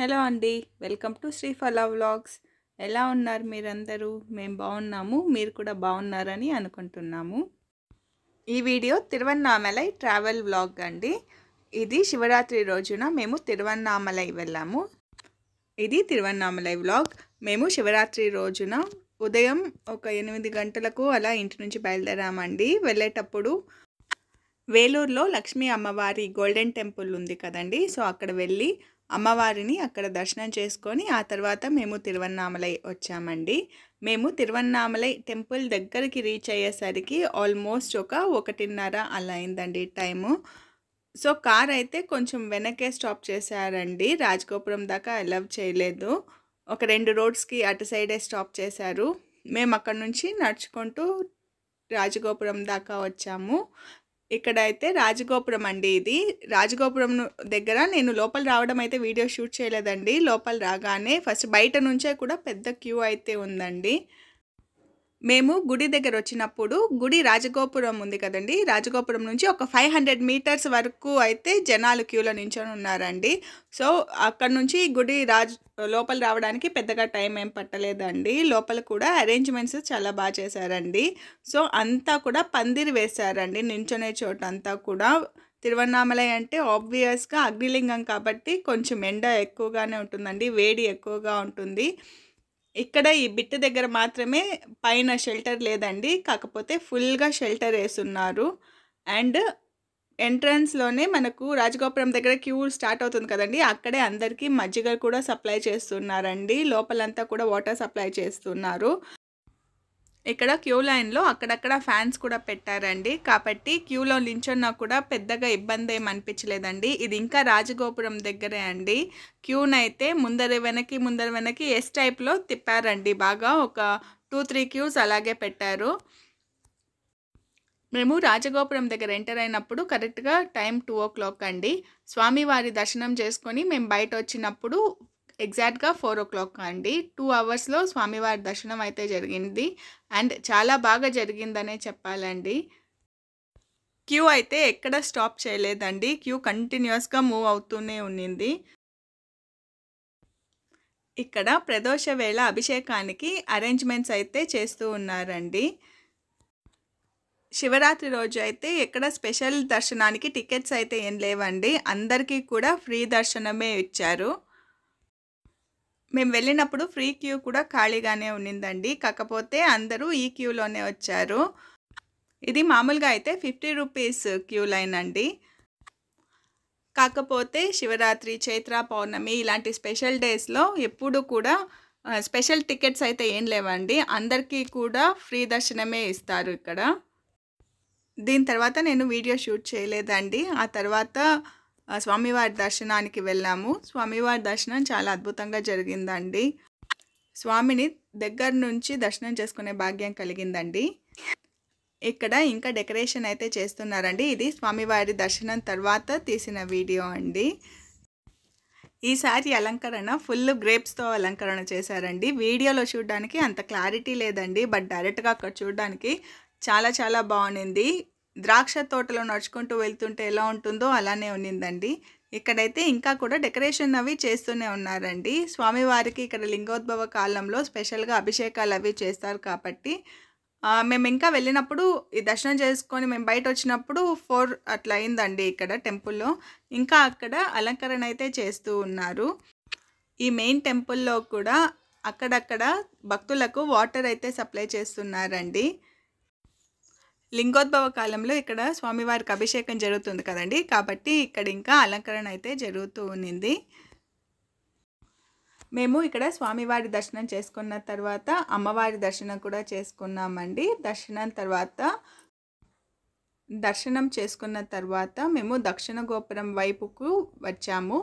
hello అండి welcome to ఫలా vlogs ఎలా ఉన్నారు మీరందరూ మేము బాగున్నాము మీరు కూడా బాగున్నారని అనుకుంటున్నాము ఈ వీడియో తిరువన్నామలై ట్రావెల్ వ్లాగ్ అండి ఇది శివరాత్రి రోజున మేము తిరువన్నామలై వెళ్ళాము ఇది తిరువన్నామలై వ్లాగ్ మేము శివరాత్రి రోజున ఉదయం ఒక ఎనిమిది గంటలకు అలా ఇంటి నుంచి బయలుదేరామండి వెళ్ళేటప్పుడు వేలూరులో లక్ష్మీ అమ్మవారి గోల్డెన్ టెంపుల్ ఉంది కదండి సో అక్కడ వెళ్ళి అమ్మవారిని అక్కడ దర్శనం చేసుకొని ఆ తర్వాత మేము తిరువన్నామలై వచ్చామండి మేము తిరువన్నామలై టెంపుల్ దగ్గరికి రీచ్ అయ్యేసరికి ఆల్మోస్ట్ ఒక ఒకటిన్నర అలా అయిందండి టైము సో కార్ అయితే కొంచెం వెనకే స్టాప్ చేశారండి రాజగోపురం దాకా అలవ్ చేయలేదు ఒక రెండు రోడ్స్కి అటు సైడే స్టాప్ చేశారు మేము అక్కడ నుంచి నడుచుకుంటూ రాజగోపురం దాకా వచ్చాము ఇక్కడ అయితే రాజగోపురం అండి ఇది రాజగోపురం దగ్గర నేను లోపల రావడం అయితే వీడియో షూట్ చేయలేదండి లోపల రాగానే ఫస్ట్ బయట నుంచే కూడా పెద్ద క్యూ అయితే ఉందండి మేము గుడి దగ్గర వచ్చినప్పుడు గుడి రాజగోపురం ఉంది కదండి రాజగోపురం నుంచి ఒక ఫైవ్ హండ్రెడ్ మీటర్స్ వరకు అయితే జనాలు క్యూలో నించొని ఉన్నారండి సో అక్కడ నుంచి గుడి రాజ్ లోపల రావడానికి పెద్దగా టైం ఏం పట్టలేదండి లోపల కూడా అరేంజ్మెంట్స్ చాలా బాగా చేశారండి సో అంతా కూడా పందిరి వేశారండి నించునే చోట అంతా కూడా తిరువన్నామలై అంటే ఆబ్వియస్గా అగ్నిలింగం కాబట్టి కొంచెం ఎండ ఎక్కువగానే ఉంటుందండి వేడి ఎక్కువగా ఉంటుంది ఇక్కడ ఈ బిట్ట దగ్గర మాత్రమే పైన షెల్టర్ లేదండి కాకపోతే ఫుల్గా షెల్టర్ వేస్తున్నారు అండ్ ఎంట్రన్స్లోనే మనకు రాజగోపురం దగ్గర క్యూ స్టార్ట్ అవుతుంది కదండి అక్కడే అందరికీ మజ్జిగ కూడా సప్లై చేస్తున్నారండి లోపలంతా కూడా వాటర్ సప్లై చేస్తున్నారు ఇక్కడ క్యూ లైన్లో అక్కడక్కడ ఫ్యాన్స్ కూడా పెట్టారండి కాబట్టి క్యూలో నించున్నా కూడా పెద్దగా ఇబ్బంది ఏం అనిపించలేదండి ఇది ఇంకా రాజగోపురం దగ్గరే అండి క్యూనైతే ముందర వెనక్కి ముందర వెనక్కి ఎస్ టైప్లో తిప్పారండి బాగా ఒక టూ త్రీ క్యూస్ అలాగే పెట్టారు మేము రాజగోపురం దగ్గర ఎంటర్ అయినప్పుడు కరెక్ట్గా టైం టూ ఓ క్లాక్ అండి స్వామివారి దర్శనం చేసుకొని మేము బయట వచ్చినప్పుడు ఎగ్జాక్ట్గా ఫోర్ ఓ క్లాక్ అండి టూ అవర్స్లో స్వామివారి దర్శనం అయితే జరిగింది అండ్ చాలా బాగా జరిగిందనే చెప్పాలండి క్యూ అయితే ఎక్కడ స్టాప్ చేయలేదండి క్యూ కంటిన్యూస్గా మూవ్ అవుతూనే ఉన్నింది ఇక్కడ ప్రదోష వేళ అభిషేకానికి అరేంజ్మెంట్స్ అయితే చేస్తూ ఉన్నారండి శివరాత్రి రోజు అయితే ఎక్కడ స్పెషల్ దర్శనానికి టికెట్స్ అయితే ఏం లేవండి అందరికీ కూడా ఫ్రీ దర్శనమే ఇచ్చారు మేము వెళ్ళినప్పుడు ఫ్రీ క్యూ కూడా ఖాళీగానే ఉన్నిందండి కాకపోతే అందరూ ఈ క్యూలోనే వచ్చారు ఇది మామూలుగా అయితే ఫిఫ్టీ రూపీస్ క్యూ లైన్ అండి కాకపోతే శివరాత్రి చైత్ర పౌర్ణమి ఇలాంటి స్పెషల్ డేస్లో ఎప్పుడు కూడా స్పెషల్ టికెట్స్ అయితే ఏం లేవండి అందరికీ కూడా ఫ్రీ దర్శనమే ఇస్తారు ఇక్కడ దీని తర్వాత నేను వీడియో షూట్ చేయలేదండి ఆ తర్వాత స్వామివారి దర్శనానికి వెళ్ళాము స్వామివారి దర్శనం చాలా అద్భుతంగా జరిగిందండి స్వామిని దగ్గర నుంచి దర్శనం చేసుకునే భాగ్యం కలిగిందండి ఇక్కడ ఇంకా డెకరేషన్ అయితే చేస్తున్నారండి ఇది స్వామివారి దర్శనం తర్వాత తీసిన వీడియో అండి ఈసారి అలంకరణ ఫుల్ గ్రేప్స్తో అలంకరణ చేశారండి వీడియోలో చూడడానికి అంత క్లారిటీ లేదండి బట్ డైరెక్ట్గా అక్కడ చూడడానికి చాలా చాలా బాగుంది ద్రాక్ష తోటలో నడుచుకుంటూ వెళ్తుంటే ఎలా ఉంటుందో అలానే ఉన్నిందండి ఇక్కడైతే ఇంకా కూడా డెకరేషన్ అవి చేస్తూనే ఉన్నారండి స్వామివారికి ఇక్కడ లింగోద్భవ కాలంలో స్పెషల్గా అభిషేకాలు అవి చేస్తారు కాబట్టి మేము ఇంకా వెళ్ళినప్పుడు ఈ దర్శనం చేసుకొని మేము బయట వచ్చినప్పుడు ఫోర్ అట్లా అయిందండి ఇక్కడ టెంపుల్లో ఇంకా అక్కడ అలంకరణ అయితే చేస్తూ ఉన్నారు ఈ మెయిన్ టెంపుల్లో కూడా అక్కడక్కడ భక్తులకు వాటర్ అయితే సప్లై చేస్తున్నారండి లింగోద్భవ కాలంలో ఇక్కడ స్వామివారికి అభిషేకం జరుగుతుంది కదండి కాబట్టి ఇక్కడ ఇంకా అలంకరణ అయితే జరుగుతూ ఉన్నింది మేము ఇక్కడ స్వామివారి దర్శనం చేసుకున్న తర్వాత అమ్మవారి దర్శనం కూడా చేసుకున్నామండి దర్శనం తర్వాత దర్శనం చేసుకున్న తర్వాత మేము దక్షిణ గోపురం వైపుకు వచ్చాము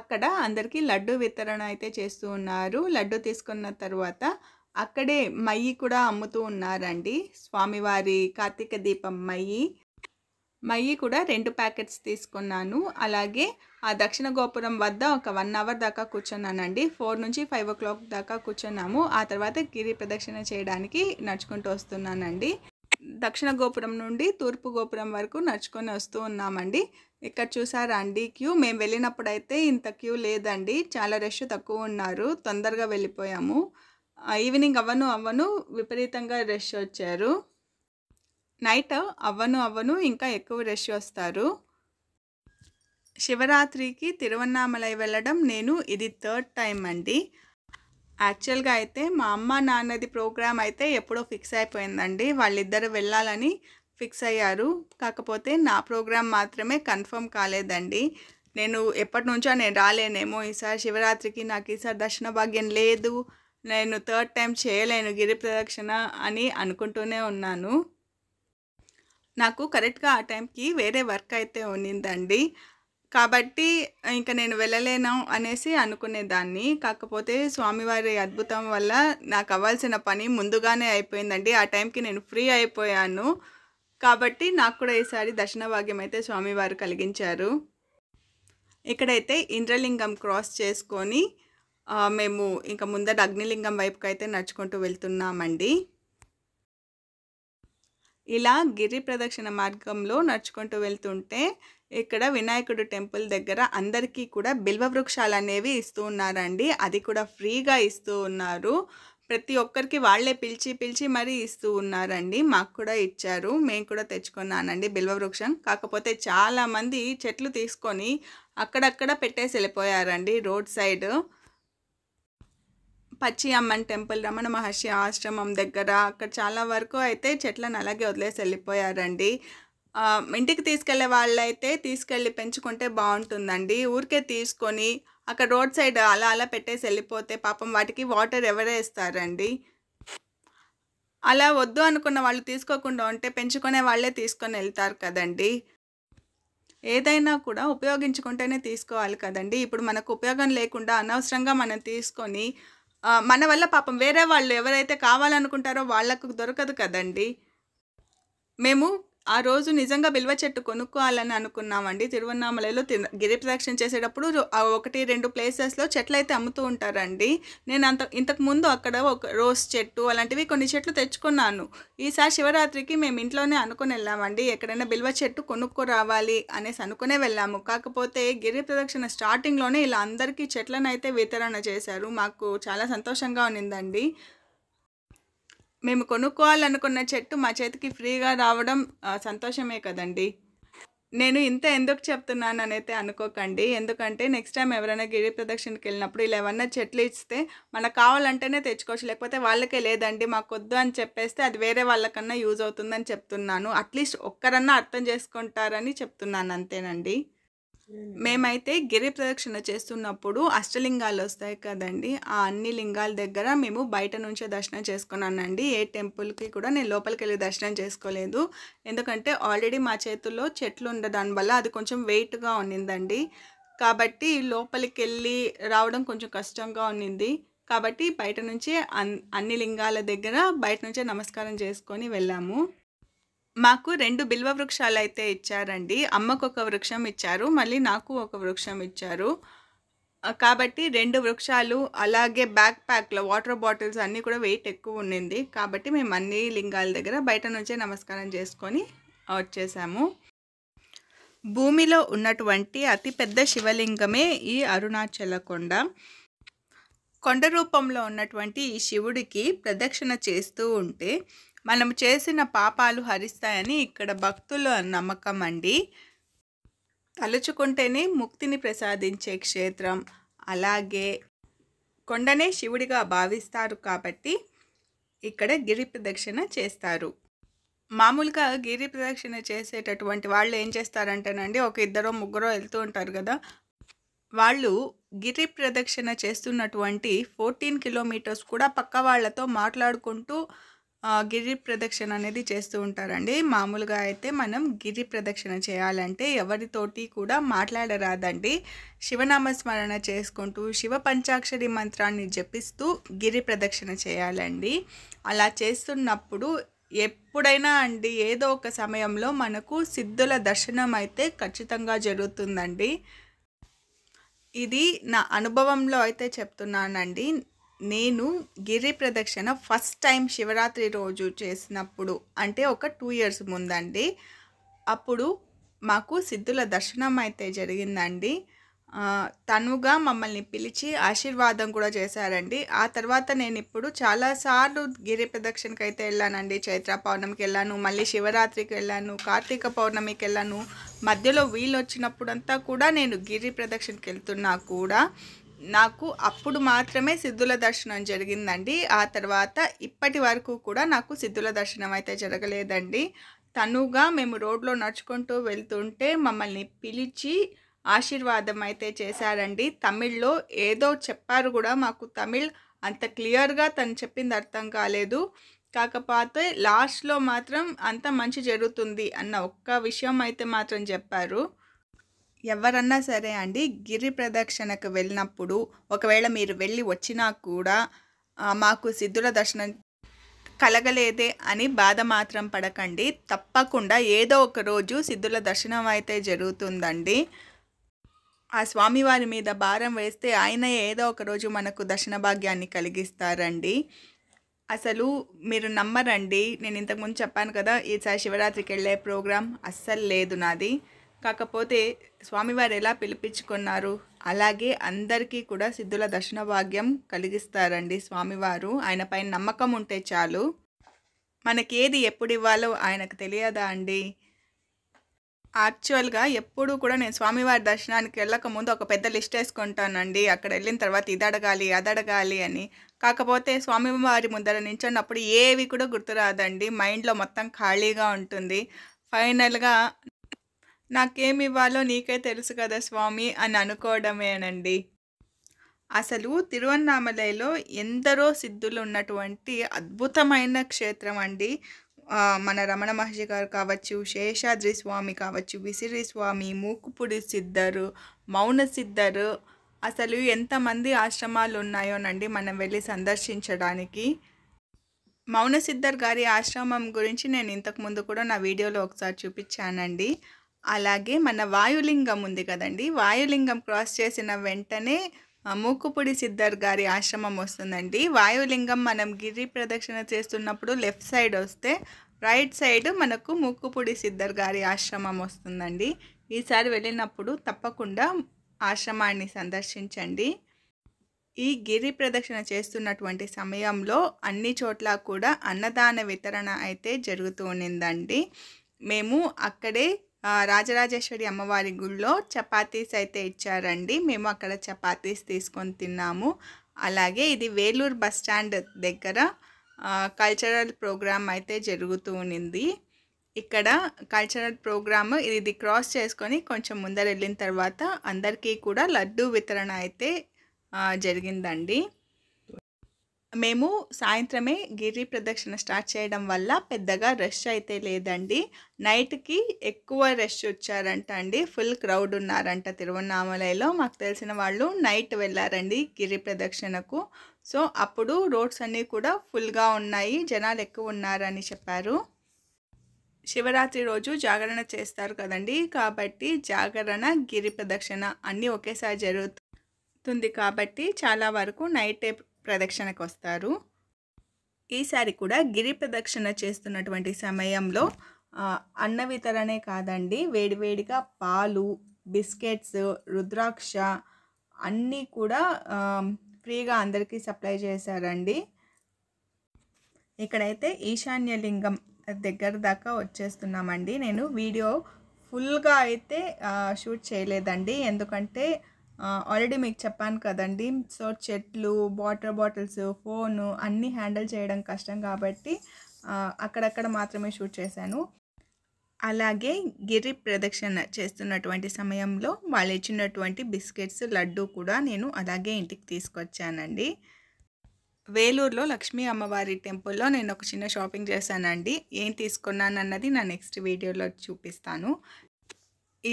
అక్కడ అందరికీ లడ్డు వితరణ అయితే చేస్తూ ఉన్నారు లడ్డు తీసుకున్న తర్వాత అక్కడే మయ్యి కూడా అమ్ముతూ ఉన్నారండి స్వామివారి కార్తీక దీపం మయ్యి మయ్యి కూడా రెండు ప్యాకెట్స్ తీసుకున్నాను అలాగే ఆ దక్షిణ గోపురం వద్ద ఒక వన్ అవర్ దాకా కూర్చున్నానండి ఫోర్ నుంచి ఫైవ్ ఓ క్లాక్ దాకా కూర్చున్నాము ఆ తర్వాత గిరి ప్రదక్షిణ చేయడానికి నడుచుకుంటూ వస్తున్నానండి దక్షిణ గోపురం నుండి తూర్పు గోపురం వరకు నడుచుకొని వస్తూ ఉన్నామండి ఇక్కడ చూసారా అండి క్యూ మేము వెళ్ళినప్పుడైతే ఇంత క్యూ లేదండి చాలా రష్ తక్కువ ఉన్నారు తొందరగా వెళ్ళిపోయాము ఈవినింగ్ అవ్వను అవ్వను విపరీతంగా రష్ వచ్చారు నైట్ అవ్వను అవ్వను ఇంకా ఎక్కువ రష్ వస్తారు శివరాత్రికి తిరువన్నామలై వెళ్ళడం నేను ఇది థర్డ్ టైం అండి యాక్చువల్గా అయితే మా అమ్మ నాన్నది ప్రోగ్రామ్ అయితే ఎప్పుడో ఫిక్స్ అయిపోయిందండి వాళ్ళిద్దరు వెళ్ళాలని ఫిక్స్ అయ్యారు కాకపోతే నా ప్రోగ్రామ్ మాత్రమే కన్ఫర్మ్ కాలేదండి నేను ఎప్పటి నుంచో నేను రాలేనేమో ఈసారి శివరాత్రికి నాకు ఈసారి దర్శన భాగ్యం లేదు నేను థర్డ్ టైం చేయలేను గిరి ప్రదక్షిణ అని అనుకుంటూనే ఉన్నాను నాకు కరెక్ట్గా ఆ టైంకి వేరే వర్క్ అయితే ఉన్నిందండి కాబట్టి ఇంకా నేను వెళ్ళలేను అనేసి అనుకునేదాన్ని కాకపోతే స్వామివారి అద్భుతం వల్ల నాకు అవ్వాల్సిన పని ముందుగానే అయిపోయిందండి ఆ టైంకి నేను ఫ్రీ అయిపోయాను కాబట్టి నాకు కూడా ఈసారి దర్శన భాగ్యం అయితే స్వామివారు కలిగించారు ఇక్కడైతే ఇంద్రలింగం క్రాస్ చేసుకొని మేము ఇంకా ముందర అగ్నిలింగం వైపుకి అయితే నడుచుకుంటూ వెళ్తున్నామండి ఇలా గిరి ప్రదక్షిణ మార్గంలో నడుచుకుంటూ వెళ్తుంటే ఇక్కడ వినాయకుడు టెంపుల్ దగ్గర అందరికీ కూడా బిల్వ వృక్షాలు అనేవి ఇస్తూ ఉన్నారండి అది కూడా ఫ్రీగా ఇస్తూ ఉన్నారు ప్రతి ఒక్కరికి వాళ్ళే పిలిచి పిలిచి మరీ ఇస్తూ ఉన్నారండి మాకు కూడా ఇచ్చారు మేము కూడా తెచ్చుకున్నానండి బిల్వ వృక్షం కాకపోతే చాలామంది చెట్లు తీసుకొని అక్కడక్కడ పెట్టేసి వెళ్ళిపోయారండి రోడ్ సైడ్ పచ్చి అమ్మన్ టెంపుల్ రమణ మహర్షి ఆశ్రమం దగ్గర అక్కడ చాలా వరకు అయితే చెట్లను అలాగే వదిలేసి వెళ్ళిపోయారండి ఇంటికి తీసుకెళ్లే వాళ్ళైతే తీసుకెళ్ళి పెంచుకుంటే బాగుంటుందండి ఊరికే తీసుకొని అక్కడ రోడ్ సైడ్ అలా అలా పెట్టేసి వెళ్ళిపోతే పాపం వాటికి వాటర్ ఎవరే ఇస్తారండి అలా వద్దు అనుకున్న వాళ్ళు తీసుకోకుండా ఉంటే పెంచుకునే వాళ్ళే తీసుకొని వెళ్తారు కదండి ఏదైనా కూడా ఉపయోగించుకుంటేనే తీసుకోవాలి కదండి ఇప్పుడు మనకు ఉపయోగం లేకుండా అనవసరంగా మనం తీసుకొని మన వల్ల పాపం వేరే వాళ్ళు ఎవరైతే కావాలనుకుంటారో వాళ్ళకు దొరకదు కదండి మేము ఆ రోజు నిజంగా బిల్వ చెట్టు కొనుక్కోవాలని అనుకున్నామండి తిరువన్నామలలో గిరి ప్రదక్షిణ చేసేటప్పుడు ఒకటి రెండు ప్లేసెస్లో చెట్లు అయితే అమ్ముతూ ఉంటారండి నేను అంత ఇంతకుముందు అక్కడ ఒక రోజ్ చెట్టు అలాంటివి కొన్ని చెట్లు తెచ్చుకున్నాను ఈసారి శివరాత్రికి మేము ఇంట్లోనే అనుకుని వెళ్ళామండి ఎక్కడైనా బిల్వ చెట్టు కొనుక్కో రావాలి అనేసి అనుకునే వెళ్ళాము కాకపోతే గిరి ప్రదక్షిణ స్టార్టింగ్లోనే ఇలా అందరికీ చెట్లను అయితే వితరణ చేశారు మాకు చాలా సంతోషంగా ఉన్నిందండి మేము కొనుక్కోవాలనుకున్న చెట్టు మా చేతికి ఫ్రీగా రావడం సంతోషమే కదండి నేను ఇంత ఎందుకు చెప్తున్నాను అనైతే అనుకోకండి ఎందుకంటే నెక్స్ట్ టైం ఎవరైనా గిరి ప్రదక్షిణకి వెళ్ళినప్పుడు ఇలా ఏమన్నా చెట్లు ఇస్తే మనకు కావాలంటేనే తెచ్చుకోవచ్చు లేకపోతే వాళ్ళకే లేదండి మాకు వద్దు అని చెప్పేస్తే అది వేరే వాళ్ళకన్నా యూజ్ అవుతుందని చెప్తున్నాను అట్లీస్ట్ ఒక్కరన్నా అర్థం చేసుకుంటారని చెప్తున్నాను అంతేనండి మేమైతే గిరి ప్రదక్షిణ చేస్తున్నప్పుడు అష్టలింగాలు వస్తాయి కదండి ఆ అన్ని లింగాల దగ్గర మేము బయట నుంచే దర్శనం చేసుకున్నానండి ఏ టెంపుల్కి కూడా నేను లోపలికి వెళ్ళి దర్శనం చేసుకోలేదు ఎందుకంటే ఆల్రెడీ మా చేతుల్లో చెట్లు ఉండే దానివల్ల అది కొంచెం వెయిట్గా ఉన్నిందండి కాబట్టి లోపలికి వెళ్ళి రావడం కొంచెం కష్టంగా ఉన్నింది కాబట్టి బయట నుంచే అన్ని లింగాల దగ్గర బయట నుంచే నమస్కారం చేసుకొని వెళ్ళాము మాకు రెండు బిల్వ వృక్షాలు అయితే ఇచ్చారండి అమ్మకు ఒక వృక్షం ఇచ్చారు మళ్ళీ నాకు ఒక వృక్షం ఇచ్చారు కాబట్టి రెండు వృక్షాలు అలాగే బ్యాక్ ప్యాక్లో వాటర్ బాటిల్స్ అన్నీ కూడా వెయిట్ ఎక్కువ ఉండింది కాబట్టి మేము అన్ని లింగాల దగ్గర బయట నుంచే నమస్కారం చేసుకొని వచ్చేసాము భూమిలో ఉన్నటువంటి అతిపెద్ద శివలింగమే ఈ అరుణాచల కొండ కొండ రూపంలో ఉన్నటువంటి ఈ శివుడికి ప్రదక్షిణ చేస్తూ ఉంటే మనం చేసిన పాపాలు హరిస్తాయని ఇక్కడ భక్తుల నమ్మకం అండి తలుచుకుంటేనే ముక్తిని ప్రసాదించే క్షేత్రం అలాగే కొండనే శివుడిగా భావిస్తారు కాబట్టి ఇక్కడ గిరి ప్రదక్షిణ చేస్తారు మామూలుగా గిరి ప్రదక్షిణ చేసేటటువంటి వాళ్ళు ఏం చేస్తారంటేనండి ఒక ఇద్దరో ముగ్గురో వెళ్తూ ఉంటారు కదా వాళ్ళు గిరి ప్రదక్షిణ చేస్తున్నటువంటి ఫోర్టీన్ కిలోమీటర్స్ కూడా పక్క వాళ్లతో మాట్లాడుకుంటూ గిరి ప్రదక్షిణ అనేది చేస్తూ ఉంటారండి మామూలుగా అయితే మనం గిరి ప్రదక్షిణ చేయాలంటే ఎవరితోటి కూడా మాట్లాడరాదండి శివనామస్మరణ చేసుకుంటూ శివ పంచాక్షరి మంత్రాన్ని జపిస్తూ గిరి ప్రదక్షిణ చేయాలండి అలా చేస్తున్నప్పుడు ఎప్పుడైనా అండి ఏదో ఒక సమయంలో మనకు సిద్ధుల దర్శనం అయితే ఖచ్చితంగా జరుగుతుందండి ఇది నా అనుభవంలో అయితే చెప్తున్నానండి నేను గిరి ప్రదక్షిణ ఫస్ట్ టైం శివరాత్రి రోజు చేసినప్పుడు అంటే ఒక టూ ఇయర్స్ ముందండి అప్పుడు మాకు సిద్ధుల దర్శనం అయితే జరిగిందండి తనుగా మమ్మల్ని పిలిచి ఆశీర్వాదం కూడా చేశారండి ఆ తర్వాత నేను ఇప్పుడు చాలాసార్లు గిరి ప్రదక్షిణకి అయితే వెళ్ళానండి చైత్ర పౌర్ణమికి వెళ్ళాను మళ్ళీ శివరాత్రికి వెళ్ళాను కార్తీక పౌర్ణమికి వెళ్ళాను మధ్యలో వీలు వచ్చినప్పుడంతా కూడా నేను గిరి ప్రదక్షిణకి వెళ్తున్నా కూడా నాకు అప్పుడు మాత్రమే సిద్ధుల దర్శనం జరిగిందండి ఆ తర్వాత ఇప్పటి వరకు కూడా నాకు సిద్ధుల దర్శనం అయితే జరగలేదండి తనుగా మేము రోడ్లో నడుచుకుంటూ వెళ్తుంటే మమ్మల్ని పిలిచి ఆశీర్వాదం అయితే చేశారండి తమిళ్లో ఏదో చెప్పారు కూడా మాకు తమిళ్ అంత క్లియర్గా తను చెప్పింది అర్థం కాలేదు కాకపోతే లాస్ట్లో మాత్రం అంత మంచి జరుగుతుంది అన్న ఒక్క విషయం అయితే మాత్రం చెప్పారు ఎవరన్నా సరే అండి గిరి ప్రదక్షిణకు వెళ్ళినప్పుడు ఒకవేళ మీరు వెళ్ళి వచ్చినా కూడా మాకు సిద్ధుల దర్శనం కలగలేదే అని బాధ మాత్రం పడకండి తప్పకుండా ఏదో ఒక రోజు సిద్ధుల దర్శనం అయితే జరుగుతుందండి ఆ స్వామివారి మీద భారం వేస్తే ఆయన ఏదో ఒక రోజు మనకు దర్శన భాగ్యాన్ని కలిగిస్తారండి అసలు మీరు నమ్మరండి నేను ఇంతకుముందు చెప్పాను కదా ఈసారి శివరాత్రికి వెళ్ళే ప్రోగ్రాం అస్సలు లేదు నాది కాకపోతే స్వామివారు ఎలా పిలిపించుకున్నారు అలాగే అందరికీ కూడా సిద్ధుల దర్శన భాగ్యం కలిగిస్తారండి స్వామివారు ఆయన పైన నమ్మకం ఉంటే చాలు మనకి ఏది ఎప్పుడు ఇవ్వాలో ఆయనకు తెలియదా అండి యాక్చువల్గా ఎప్పుడు కూడా నేను స్వామివారి దర్శనానికి వెళ్ళక ముందు ఒక పెద్ద లిస్ట్ వేసుకుంటానండి అక్కడ వెళ్ళిన తర్వాత ఇది అడగాలి అది అడగాలి అని కాకపోతే స్వామివారి ముందర నించున్నప్పుడు ఏవి కూడా గుర్తురాదండి మైండ్లో మొత్తం ఖాళీగా ఉంటుంది ఫైనల్గా నాకేమి ఇవ్వాలో నీకే తెలుసు కదా స్వామి అని అనుకోవడమేనండి అసలు తిరువన్నామలైలో ఎందరో సిద్ధులు ఉన్నటువంటి అద్భుతమైన క్షేత్రం అండి మన రమణ మహర్షి గారు కావచ్చు శేషాద్రి స్వామి కావచ్చు విసిరి స్వామి మూకుపుడి సిద్ధరు మౌన సిద్ధరు అసలు ఎంతమంది ఆశ్రమాలు ఉన్నాయోనండి మనం వెళ్ళి సందర్శించడానికి మౌన సిద్ధర్ గారి ఆశ్రమం గురించి నేను ఇంతకుముందు కూడా నా వీడియోలో ఒకసారి చూపించానండి అలాగే మన వాయులింగం ఉంది కదండి వాయులింగం క్రాస్ చేసిన వెంటనే మూకుపుడి సిద్ధర్ గారి ఆశ్రమం వస్తుందండి వాయులింగం మనం గిరి ప్రదక్షిణ చేస్తున్నప్పుడు లెఫ్ట్ సైడ్ వస్తే రైట్ సైడ్ మనకు మూకుపుడి సిద్ధర్ గారి ఆశ్రమం వస్తుందండి ఈసారి వెళ్ళినప్పుడు తప్పకుండా ఆశ్రమాన్ని సందర్శించండి ఈ గిరి ప్రదక్షిణ చేస్తున్నటువంటి సమయంలో అన్ని చోట్ల కూడా అన్నదాన వితరణ అయితే జరుగుతూ ఉన్నిందండి మేము అక్కడే రాజరాజేశ్వరి అమ్మవారి గుళ్ళో చపాతీస్ అయితే ఇచ్చారండి మేము అక్కడ చపాతీస్ తీసుకొని తిన్నాము అలాగే ఇది వేలూరు బస్ స్టాండ్ దగ్గర కల్చరల్ ప్రోగ్రామ్ అయితే జరుగుతూ ఉన్నింది ఇక్కడ కల్చరల్ ప్రోగ్రామ్ ఇది క్రాస్ చేసుకొని కొంచెం ముందర వెళ్ళిన తర్వాత అందరికీ కూడా లడ్డు వితరణ అయితే జరిగిందండి మేము సాయంత్రమే గిరి ప్రదక్షిణ స్టార్ట్ చేయడం వల్ల పెద్దగా రష్ అయితే లేదండి నైట్కి ఎక్కువ రష్ వచ్చారంట అండి ఫుల్ క్రౌడ్ ఉన్నారంట తిరువన్నామలలో మాకు తెలిసిన వాళ్ళు నైట్ వెళ్ళారండి గిరి ప్రదక్షిణకు సో అప్పుడు రోడ్స్ అన్నీ కూడా ఫుల్గా ఉన్నాయి జనాలు ఎక్కువ ఉన్నారని చెప్పారు శివరాత్రి రోజు జాగరణ చేస్తారు కదండి కాబట్టి జాగరణ గిరి ప్రదక్షిణ అన్నీ ఒకేసారి జరుగుతుంది కాబట్టి చాలా వరకు నైట్ ప్రదక్షిణకు వస్తారు ఈసారి కూడా గిరి ప్రదక్షిణ చేస్తున్నటువంటి సమయంలో అన్న వితరణే కాదండి వేడివేడిగా పాలు బిస్కెట్స్ రుద్రాక్ష అన్నీ కూడా ఫ్రీగా అందరికీ సప్లై చేశారండి ఇక్కడైతే ఈశాన్యలింగం దగ్గర దాకా వచ్చేస్తున్నామండి నేను వీడియో ఫుల్గా అయితే షూట్ చేయలేదండి ఎందుకంటే ఆల్రెడీ మీకు చెప్పాను కదండి సో చెట్లు వాటర్ బాటిల్స్ ఫోను అన్నీ హ్యాండిల్ చేయడం కష్టం కాబట్టి అక్కడక్కడ మాత్రమే షూట్ చేశాను అలాగే గిరి ప్రదక్షిణ చేస్తున్నటువంటి సమయంలో వాళ్ళు ఇచ్చినటువంటి బిస్కెట్స్ లడ్డు కూడా నేను అలాగే ఇంటికి తీసుకొచ్చానండి వేలూరులో లక్ష్మీ అమ్మవారి టెంపుల్లో నేను ఒక చిన్న షాపింగ్ చేశానండి ఏం తీసుకున్నానన్నది నా నెక్స్ట్ వీడియోలో చూపిస్తాను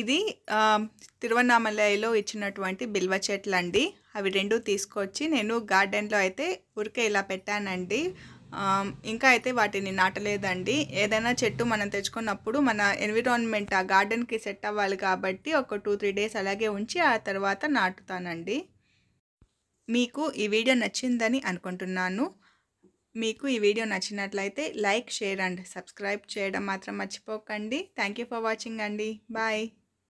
ఇది తిరువన్నామలలో ఇచ్చినటువంటి బిల్వ చెట్లు అండి అవి రెండు తీసుకొచ్చి నేను గార్డెన్లో అయితే ఉరికే ఇలా పెట్టానండి ఇంకా అయితే వాటిని నాటలేదండి ఏదైనా చెట్టు మనం తెచ్చుకున్నప్పుడు మన ఎన్విరాన్మెంట్ ఆ గార్డెన్కి సెట్ అవ్వాలి కాబట్టి ఒక టూ త్రీ డేస్ అలాగే ఉంచి ఆ తర్వాత నాటుతానండి మీకు ఈ వీడియో నచ్చిందని అనుకుంటున్నాను మీకు ఈ వీడియో నచ్చినట్లయితే లైక్ షేర్ అండ్ సబ్స్క్రైబ్ చేయడం మాత్రం మర్చిపోకండి థ్యాంక్ ఫర్ వాచింగ్ అండి బాయ్